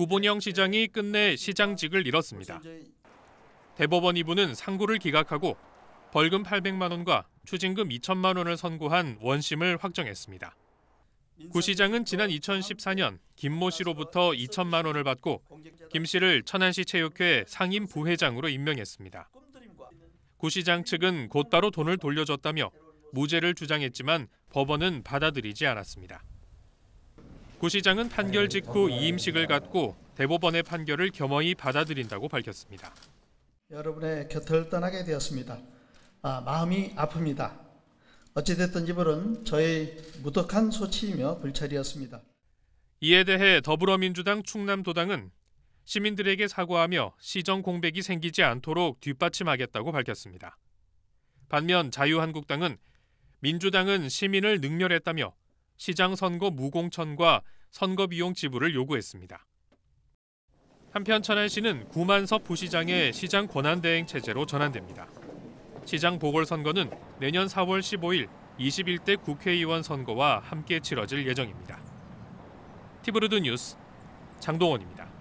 구본영 시장이 끝내 시장직을 잃었습니다. 대법원 2부는 상고를 기각하고 벌금 800만 원과 추징금 2천만 원을 선고한 원심을 확정했습니다. 구 시장은 지난 2014년 김모 씨로부터 2천만 원을 받고 김 씨를 천안시 체육회 상임 부회장으로 임명했습니다. 구 시장 측은 곧바로 돈을 돌려줬다며 무죄를 주장했지만 법원은 받아들이지 않았습니다. 구 시장은 판결 직후 이임식을 갖고 대법원의 판결을 겸허히 받아들인다고 밝혔습니다. 여러분의 곁을 떠나게 되었습니다. 아, 마음이 아픕니다. 어찌됐든 이번은 저의 무덕한 소치이며 불찰이었습니다. 이에 대해 더불어민주당 충남도당은 시민들에게 사과하며 시정 공백이 생기지 않도록 뒷받침하겠다고 밝혔습니다. 반면 자유한국당은 민주당은 시민을 능멸했다며 시장 선거 무공천과 선거 비용 지불을 요구했습니다. 한편 천안시는 구만섭 부시장의 시장 권한대행 체제로 전환됩니다. 시장 보궐선거는 내년 4월 15일 21대 국회의원 선거와 함께 치러질 예정입니다. 티브루드 뉴스 장동원입니다.